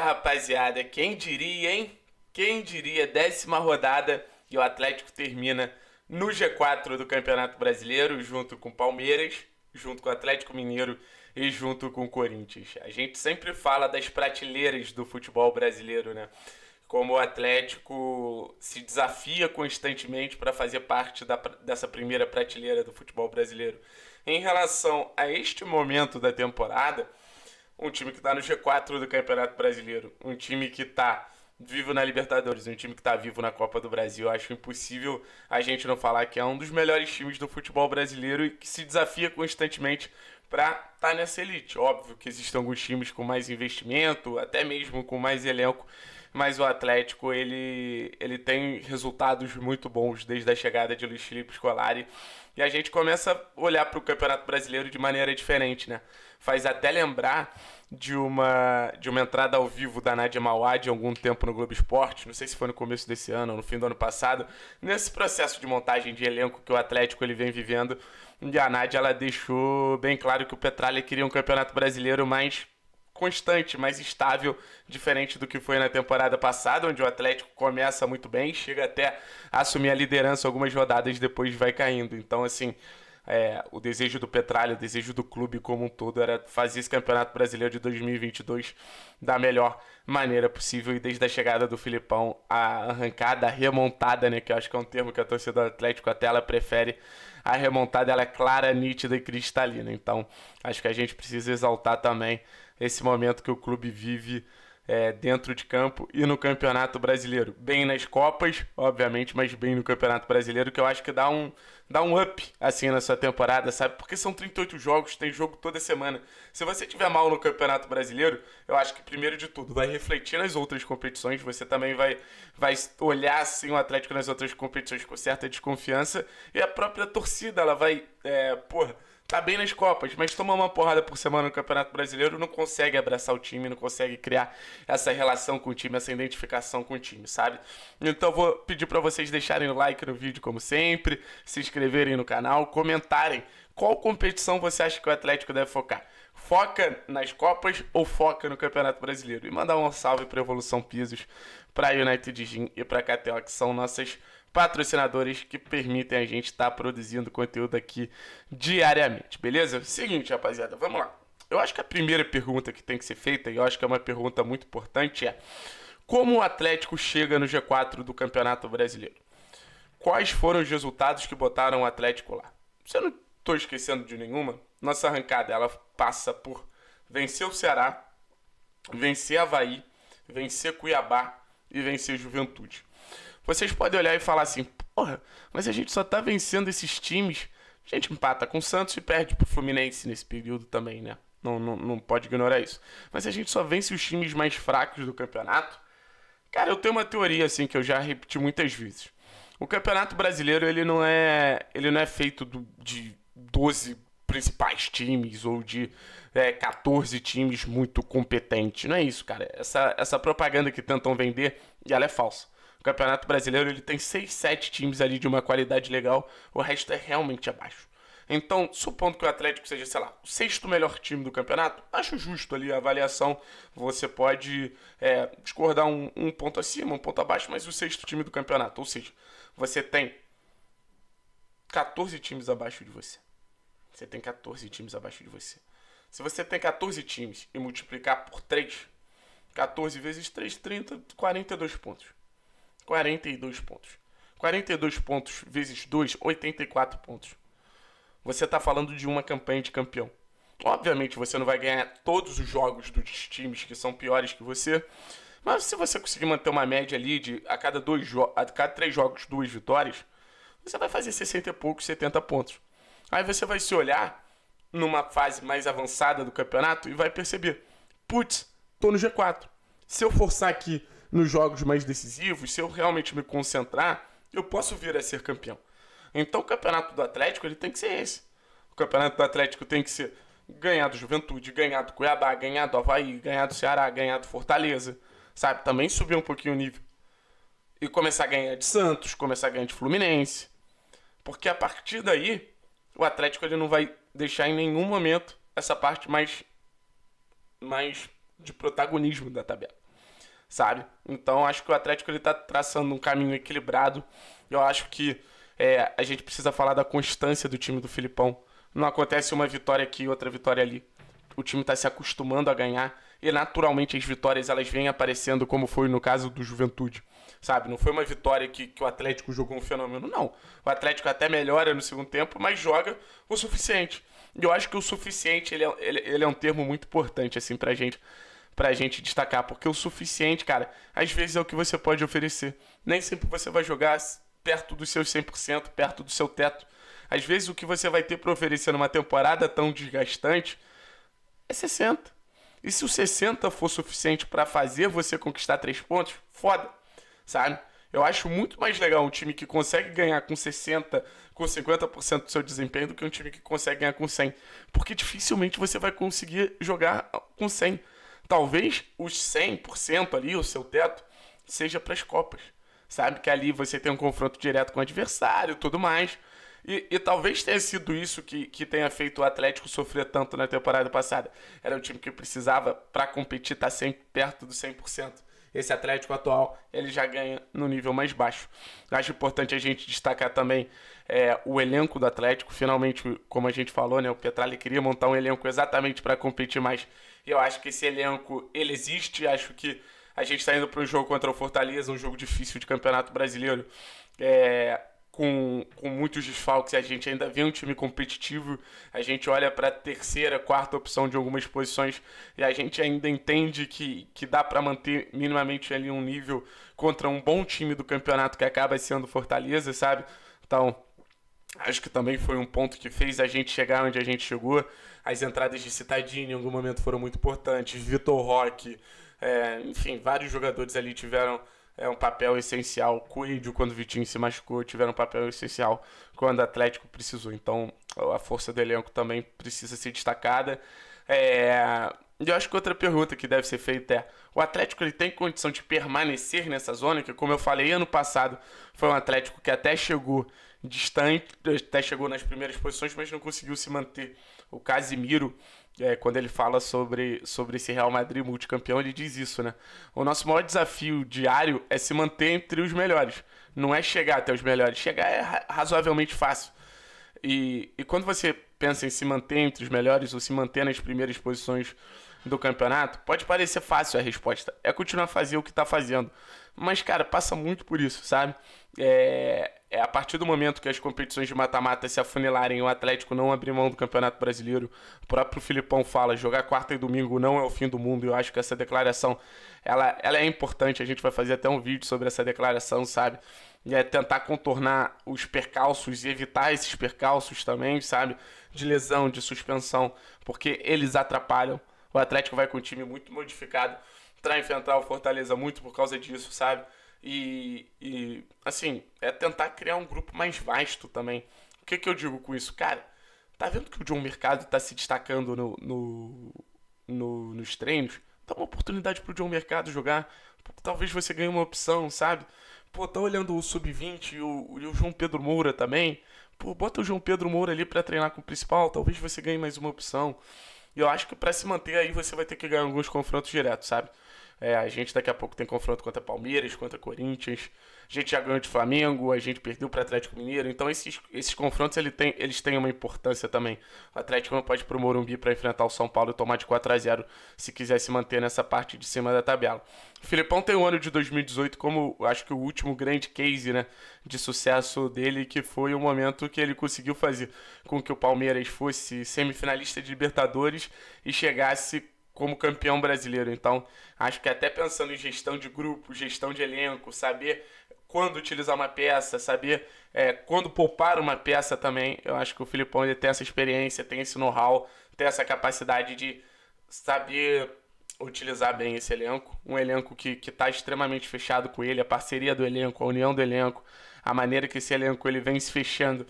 rapaziada, quem diria, hein? Quem diria, décima rodada e o Atlético termina no G4 do Campeonato Brasileiro, junto com o Palmeiras, junto com o Atlético Mineiro e junto com o Corinthians. A gente sempre fala das prateleiras do futebol brasileiro, né? Como o Atlético se desafia constantemente para fazer parte da, dessa primeira prateleira do futebol brasileiro. Em relação a este momento da temporada, um time que está no G4 do Campeonato Brasileiro, um time que está vivo na Libertadores, um time que está vivo na Copa do Brasil. acho impossível a gente não falar que é um dos melhores times do futebol brasileiro e que se desafia constantemente para estar tá nessa elite. Óbvio que existem alguns times com mais investimento, até mesmo com mais elenco, mas o Atlético ele, ele tem resultados muito bons desde a chegada de Luiz Felipe Scolari e a gente começa a olhar para o Campeonato Brasileiro de maneira diferente, né? faz até lembrar de uma, de uma entrada ao vivo da Nadia Mawad de algum tempo no Globo Esporte, não sei se foi no começo desse ano ou no fim do ano passado, nesse processo de montagem de elenco que o Atlético ele vem vivendo, e a Nadia ela deixou bem claro que o Petralha queria um campeonato brasileiro mais constante, mais estável, diferente do que foi na temporada passada, onde o Atlético começa muito bem, chega até a assumir a liderança algumas rodadas depois vai caindo. Então, assim, é, o desejo do Petralha, o desejo do clube como um todo era fazer esse Campeonato Brasileiro de 2022 da melhor maneira possível. E desde a chegada do Filipão, a arrancada, a remontada, né, que eu acho que é um termo que a torcida do Atlético até ela prefere, a remontada ela é clara, nítida e cristalina. Então, acho que a gente precisa exaltar também esse momento que o clube vive é, dentro de campo e no Campeonato Brasileiro. Bem nas Copas, obviamente, mas bem no Campeonato Brasileiro, que eu acho que dá um, dá um up assim nessa temporada, sabe? Porque são 38 jogos, tem jogo toda semana. Se você tiver mal no Campeonato Brasileiro, eu acho que primeiro de tudo vai refletir nas outras competições, você também vai, vai olhar assim o Atlético nas outras competições com certa desconfiança e a própria torcida, ela vai, é, porra tá bem nas Copas, mas toma uma porrada por semana no Campeonato Brasileiro, não consegue abraçar o time, não consegue criar essa relação com o time, essa identificação com o time, sabe? Então vou pedir para vocês deixarem o like no vídeo como sempre, se inscreverem no canal, comentarem qual competição você acha que o Atlético deve focar. Foca nas Copas ou foca no Campeonato Brasileiro? E mandar um salve para Evolução Pisos, para United Gym e para KTO, que são nossas patrocinadores que permitem a gente estar tá produzindo conteúdo aqui diariamente, beleza? Seguinte, rapaziada, vamos lá. Eu acho que a primeira pergunta que tem que ser feita, e eu acho que é uma pergunta muito importante, é como o Atlético chega no G4 do Campeonato Brasileiro? Quais foram os resultados que botaram o Atlético lá? Se eu não estou esquecendo de nenhuma, nossa arrancada ela passa por vencer o Ceará, vencer Havaí, vencer Cuiabá e vencer Juventude vocês podem olhar e falar assim: porra, mas a gente só tá vencendo esses times. A gente empata com o Santos e perde pro Fluminense nesse período também, né? Não, não, não pode ignorar isso. Mas a gente só vence os times mais fracos do campeonato. Cara, eu tenho uma teoria assim que eu já repeti muitas vezes. O Campeonato Brasileiro, ele não é, ele não é feito do, de 12 principais times ou de é, 14 times muito competentes. Não é isso, cara. Essa, essa propaganda que tentam vender, ela é falsa. O Campeonato Brasileiro ele tem 6, 7 times ali de uma qualidade legal, o resto é realmente abaixo. Então, supondo que o Atlético seja, sei lá, o sexto melhor time do campeonato, acho justo ali a avaliação. Você pode é, discordar um, um ponto acima, um ponto abaixo, mas o sexto time do campeonato. Ou seja, você tem 14 times abaixo de você. Você tem 14 times abaixo de você. Se você tem 14 times e multiplicar por 3, 14 vezes 3, 30, 42 pontos. 42 pontos. 42 pontos vezes 2, 84 pontos. Você está falando de uma campanha de campeão. Obviamente você não vai ganhar todos os jogos dos times que são piores que você, mas se você conseguir manter uma média ali de a cada, dois a cada três jogos, duas vitórias, você vai fazer 60 e poucos, 70 pontos. Aí você vai se olhar numa fase mais avançada do campeonato e vai perceber: putz, tô no G4. Se eu forçar aqui nos jogos mais decisivos, se eu realmente me concentrar, eu posso vir a ser campeão. Então o campeonato do Atlético ele tem que ser esse. O campeonato do Atlético tem que ser ganhar do Juventude, ganhar do Cuiabá, ganhar do Havaí, ganhar do Ceará, ganhar do Fortaleza, sabe? Também subir um pouquinho o nível. E começar a ganhar de Santos, começar a ganhar de Fluminense. Porque a partir daí, o Atlético ele não vai deixar em nenhum momento essa parte mais, mais de protagonismo da tabela sabe? Então acho que o Atlético ele tá traçando um caminho equilibrado. Eu acho que é, a gente precisa falar da constância do time do Filipão. Não acontece uma vitória aqui e outra vitória ali. O time está se acostumando a ganhar e naturalmente as vitórias elas vêm aparecendo como foi no caso do Juventude, sabe? Não foi uma vitória que, que o Atlético jogou um fenômeno, não. O Atlético até melhora no segundo tempo, mas joga o suficiente. E eu acho que o suficiente ele é, ele, ele é um termo muito importante assim pra gente pra gente destacar, porque é o suficiente, cara, às vezes é o que você pode oferecer. Nem sempre você vai jogar perto dos seus 100%, perto do seu teto. Às vezes o que você vai ter para oferecer numa temporada tão desgastante é 60. E se o 60 for suficiente para fazer você conquistar três pontos, foda, sabe? Eu acho muito mais legal um time que consegue ganhar com 60, com 50% do seu desempenho do que um time que consegue ganhar com 100, porque dificilmente você vai conseguir jogar com 100 Talvez os 100% ali, o seu teto, seja para as Copas. Sabe que ali você tem um confronto direto com o adversário tudo mais. E, e, talvez tenha sido isso que, que tenha feito o Atlético sofrer tanto na temporada passada. Era um time que precisava, para competir, estar tá sempre perto do 100%. Esse Atlético atual, ele já ganha no nível mais baixo. Acho importante a gente destacar também é, o elenco do Atlético. Finalmente, como a gente falou, né, o Petralha queria montar um elenco exatamente para competir mais e eu acho que esse elenco, ele existe. Acho que a gente está indo para um jogo contra o Fortaleza, um jogo difícil de Campeonato Brasileiro. É, com, com muitos desfalques, a gente ainda vê um time competitivo. A gente olha para a terceira, quarta opção de algumas posições e a gente ainda entende que, que dá para manter minimamente ali um nível contra um bom time do campeonato que acaba sendo Fortaleza, sabe? Então, Acho que também foi um ponto que fez a gente chegar onde a gente chegou. As entradas de Citadini em algum momento foram muito importantes. Vitor Roque, é, enfim, vários jogadores ali tiveram é, um papel essencial. Coelho, quando o Vitinho se machucou, tiveram um papel essencial quando o Atlético precisou. Então, a força do elenco também precisa ser destacada. É, e eu acho que outra pergunta que deve ser feita é: o Atlético ele tem condição de permanecer nessa zona? Que, como eu falei, ano passado foi um Atlético que até chegou distante, até chegou nas primeiras posições, mas não conseguiu se manter. O Casimiro, é, quando ele fala sobre, sobre esse Real Madrid multicampeão, ele diz isso, né? O nosso maior desafio diário é se manter entre os melhores. Não é chegar até os melhores. Chegar é razoavelmente fácil. E, e quando você pensa em se manter entre os melhores ou se manter nas primeiras posições do campeonato, pode parecer fácil a resposta. É continuar a fazer o que está fazendo. Mas, cara, passa muito por isso, sabe? É, é a partir do momento que as competições de mata-mata se afunilarem, o Atlético não abrir mão do Campeonato Brasileiro. O próprio Filipão fala, jogar quarta e domingo não é o fim do mundo. Eu acho que essa declaração, ela, ela é importante. A gente vai fazer até um vídeo sobre essa declaração, sabe? e É tentar contornar os percalços e evitar esses percalços também, sabe? De lesão, de suspensão, porque eles atrapalham o Atlético vai com um time muito modificado para enfrentar o Fortaleza muito por causa disso, sabe? E, e, assim, é tentar criar um grupo mais vasto também. O que, que eu digo com isso? Cara, tá vendo que o John Mercado tá se destacando no, no, no nos treinos? Dá uma oportunidade pro John Mercado jogar. Talvez você ganhe uma opção, sabe? Pô, tá olhando o Sub-20 e o, e o João Pedro Moura também. Pô, bota o João Pedro Moura ali para treinar com o principal. Talvez você ganhe mais uma opção. E eu acho que para se manter aí você vai ter que ganhar alguns confrontos diretos, sabe? É, a gente daqui a pouco tem confronto contra Palmeiras, contra Corinthians. A gente já ganhou de Flamengo, a gente perdeu para Atlético Mineiro. Então esses, esses confrontos ele tem, eles têm uma importância também. O Atlético não pode ir pro Morumbi para enfrentar o São Paulo e tomar de 4 a 0 se quiser se manter nessa parte de cima da tabela. O Filipão tem o ano de 2018 como acho que o último grande case, né, de sucesso dele, que foi o momento que ele conseguiu fazer com que o Palmeiras fosse semifinalista de Libertadores e chegasse como campeão brasileiro. Então, acho que até pensando em gestão de grupo, gestão de elenco, saber quando utilizar uma peça, saber é, quando poupar uma peça também. Eu acho que o Filipão ele tem essa experiência, tem esse know-how, tem essa capacidade de saber utilizar bem esse elenco. Um elenco que está extremamente fechado com ele, a parceria do elenco, a união do elenco, a maneira que esse elenco ele vem se fechando.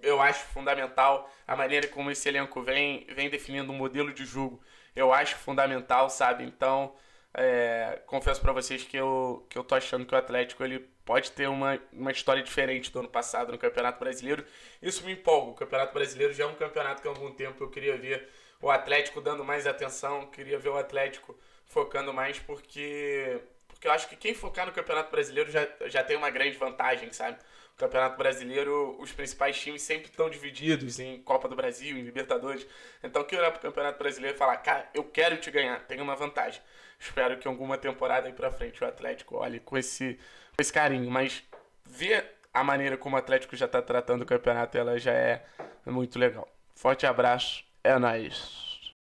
Eu acho fundamental a maneira como esse elenco vem, vem definindo um modelo de jogo. Eu acho fundamental, sabe? Então, é, confesso para vocês que eu, que eu tô achando que o Atlético ele pode ter uma, uma história diferente do ano passado no Campeonato Brasileiro. Isso me empolga. O Campeonato Brasileiro já é um campeonato que há algum tempo eu queria ver o Atlético dando mais atenção, queria ver o Atlético focando mais, porque, porque eu acho que quem focar no Campeonato Brasileiro já, já tem uma grande vantagem, sabe? Campeonato Brasileiro, os principais times sempre estão divididos em Copa do Brasil, em Libertadores. Então, que olhar para o Campeonato Brasileiro e falar, cara, eu quero te ganhar, tenho uma vantagem. Espero que alguma temporada aí para frente o Atlético olhe com esse, com esse carinho. Mas ver a maneira como o Atlético já está tratando o campeonato, ela já é muito legal. Forte abraço, é nóis.